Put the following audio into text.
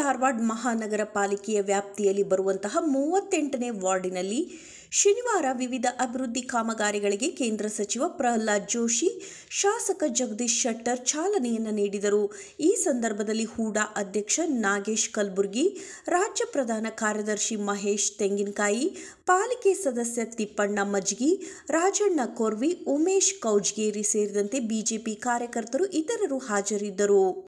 ಧಾರವಾಡ ಮಹಾನಗರ ಪಾಲಿಕೆಯ ವ್ಯಾಪ್ತಿಯಲ್ಲಿ ಬರುವಂತಹ ಮೂವತ್ತೆಂಟನೇ ವಾರ್ಡಿನಲ್ಲಿ ಶನಿವಾರ ವಿವಿಧ ಅಭಿವೃದ್ಧಿ ಕಾಮಗಾರಿಗಳಿಗೆ ಕೇಂದ್ರ ಸಚಿವ ಪ್ರಹ್ಲಾದ್ ಜೋಶಿ ಶಾಸಕ ಜಗದೀಶ್ ಶೆಟ್ಟರ್ ಚಾಲನೆಯನ್ನು ನೀಡಿದರು ಈ ಸಂದರ್ಭದಲ್ಲಿ ಹೂಡಾ ಅಧ್ಯಕ್ಷ ನಾಗೇಶ್ ಕಲಬುರ್ಗಿ ರಾಜ್ಯ ಪ್ರಧಾನ ಕಾರ್ಯದರ್ಶಿ ಮಹೇಶ್ ತೆಂಗಿನಕಾಯಿ ಪಾಲಿಕೆ ಸದಸ್ಯ ತಿಪ್ಪಣ್ಣ ಮಜ್ಗಿ ರಾಜಣ್ಣ ಕೊರ್ವಿ ಉಮೇಶ್ ಕೌಜ್ಗೇರಿ ಸೇರಿದಂತೆ ಬಿಜೆಪಿ ಕಾರ್ಯಕರ್ತರು ಇತರರು ಹಾಜರಿದ್ದರು